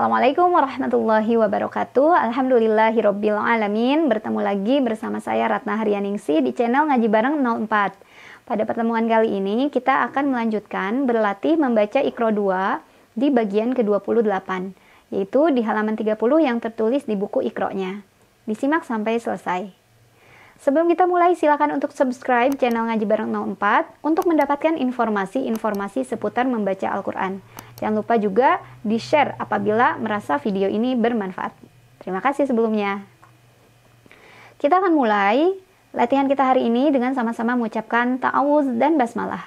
Assalamualaikum warahmatullahi wabarakatuh. Alhamdulillahirabbil alamin. Bertemu lagi bersama saya Ratna Haryaningsi di channel Ngaji Bareng 04. Pada pertemuan kali ini kita akan melanjutkan berlatih membaca Iqro 2 di bagian ke-28, yaitu di halaman 30 yang tertulis di buku iqro nya Disimak sampai selesai. Sebelum kita mulai, silakan untuk subscribe channel Ngaji Bareng 04 untuk mendapatkan informasi-informasi seputar membaca Al-Quran Jangan lupa juga di-share apabila merasa video ini bermanfaat. Terima kasih sebelumnya. Kita akan mulai latihan kita hari ini dengan sama-sama mengucapkan ta'awuz dan basmalah.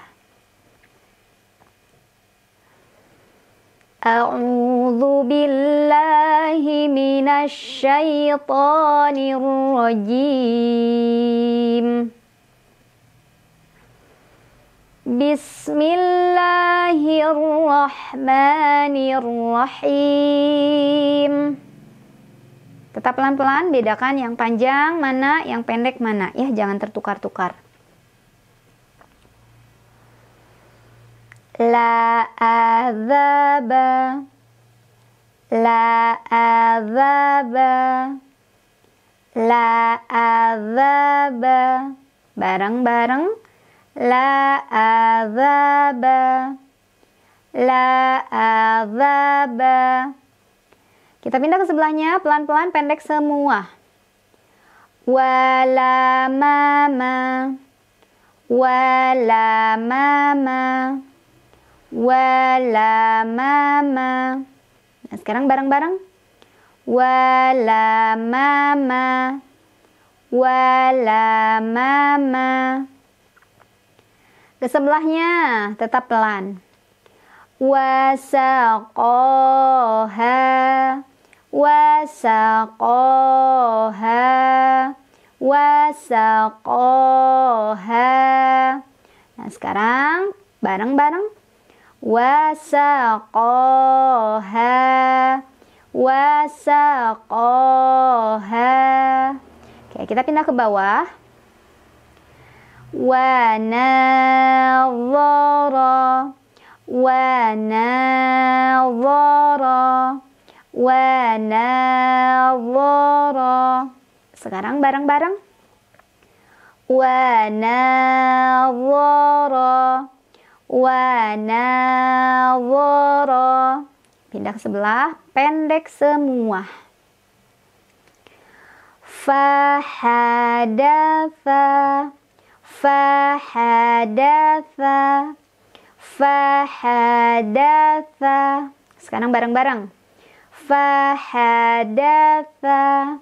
A'udzu billahi minasy syaithanir rajim. Bismillah الله الرحمن الرحيم Tetap pelan-pelan bedakan yang panjang mana, yang pendek mana. Ya, jangan tertukar-tukar. La azaba La azaba La azaba Bareng-bareng La azaba la azaba. Kita pindah ke sebelahnya, pelan-pelan pendek semua. Wala mama. Wala mama. Wala mama. Nah, sekarang bareng-bareng. Wala mama. Wala mama. Ke sebelahnya tetap pelan wasaqaha wasaqaha wasaqaha nah sekarang bareng-bareng wasaqaha wasaqaha oke kita pindah ke bawah wanadhara ونظر ونظر sekarang bareng-bareng ونظر ونظر pindah ke sebelah pendek semua fahadatha fahadatha fahadatha sekarang bareng-bareng fahadatha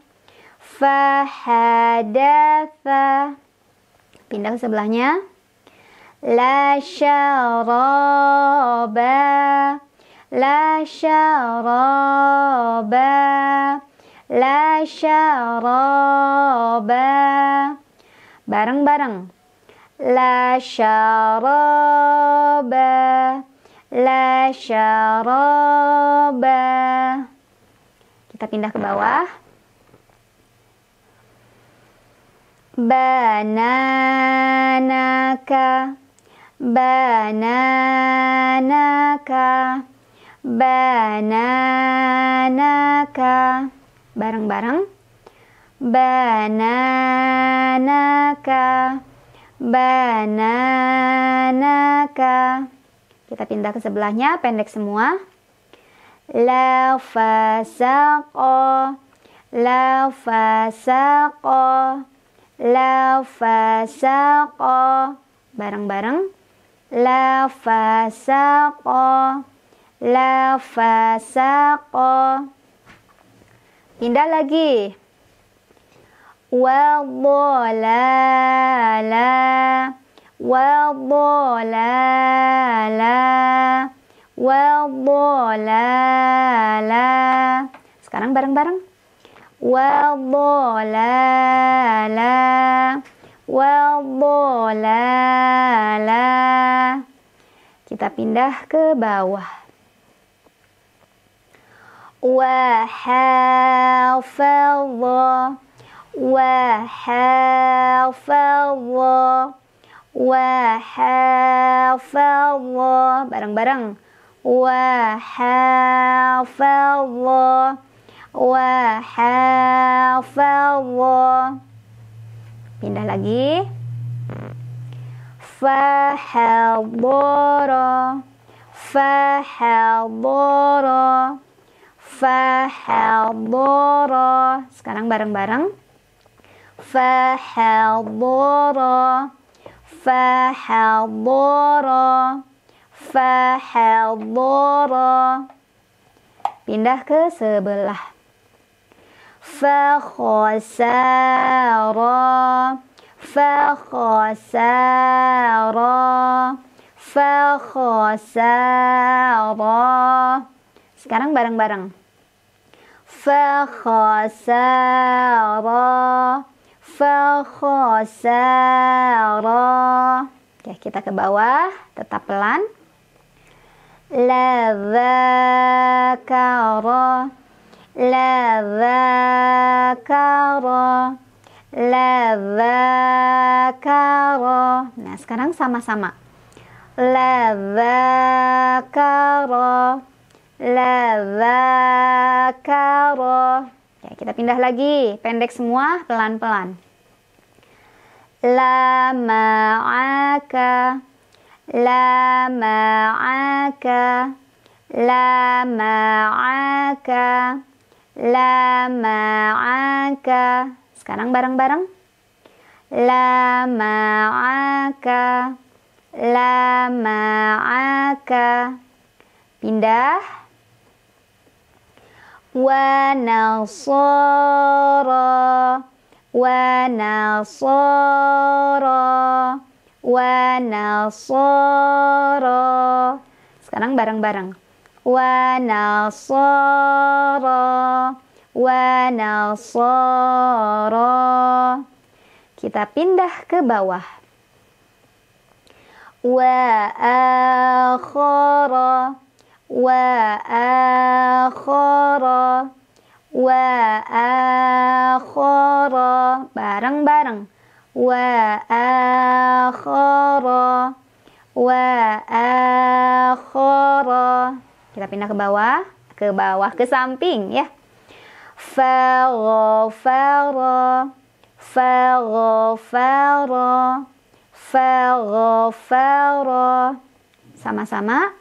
fahadatha pindah ke sebelahnya la syaraba la syaraba la syaraba bareng-bareng la syaraba la syaraba kita pindah ke bawah bananaka bananaka bananaka bareng-bareng bananaka bananaka kita pindah ke sebelahnya pendek semua la lafasako, la la bareng-bareng la lafasako, la pindah lagi wadhalala wadhalala wadhalala sekarang bareng-bareng wadhalala wadhalala kita pindah ke bawah وحافظ wahafawo bareng-bareng wahafawo wahafawo pindah lagi fahaboro fahaboro fahaboro sekarang bareng-bareng fahadara fahadara fahadara pindah ke sebelah fakhasara fakhasara fakhasara sekarang bareng-bareng fakhasara fakhasara. Oke, kita ke bawah, tetap pelan. La dzakara la dzakara la dzakara. Nah, sekarang sama-sama. La dzakara la dzakara Ya, kita pindah lagi, pendek semua, pelan-pelan. Lama'aka Lama'aka Lama'aka Lama'aka Sekarang bareng-bareng Lama'aka Lama'aka Pindah wa nasara wa nasara wa nasara sekarang bareng-bareng wa nasara wa nasara kita pindah ke bawah wa akhara وآخر وآخر bareng-bareng وآخر وآخر kita pindah ke bawah ke bawah ke samping ya فغفر فغفر فغفر sama-sama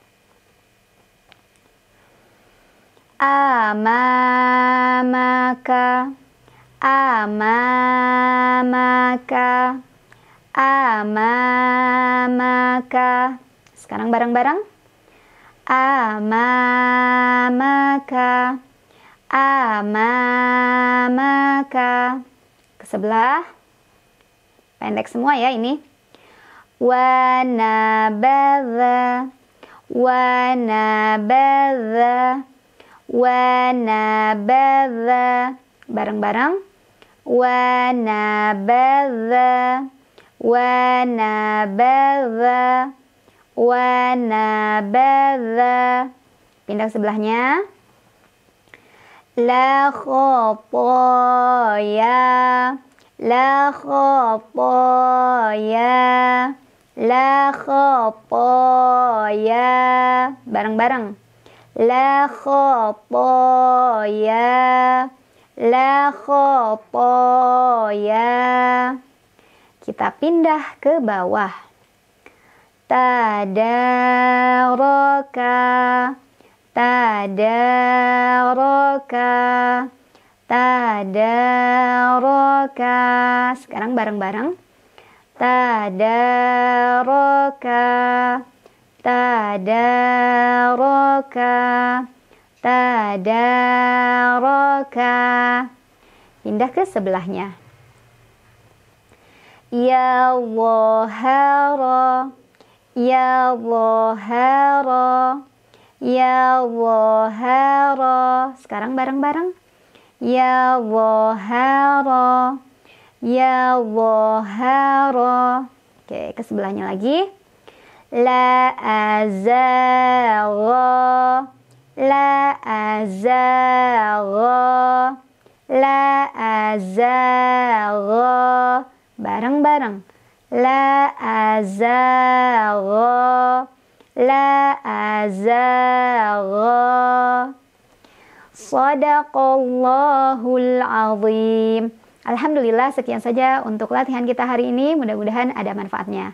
amamaka amamaka amamaka sekarang bareng-bareng amamaka amamaka ke sebelah pendek semua ya ini wanabadha wanabadha wanabadha bareng-bareng wanabadha wanabadha wanabadha pindah sebelahnya la khotoya la khotoya la khotoya bareng-bareng la khotoya la khotoya kita pindah ke bawah tadaraka tadaraka tadaraka sekarang bareng-bareng tadaraka -bareng tadaraka tadaraka pindah ke sebelahnya ya wahara ya wahara ya wahara sekarang bareng-bareng ya wahara ya wahara oke ke sebelahnya lagi la azagha la azagha la azagha bareng-bareng la azagha la azagha Sadaqallahul azim. Alhamdulillah sekian saja untuk latihan kita hari ini. Mudah-mudahan ada manfaatnya.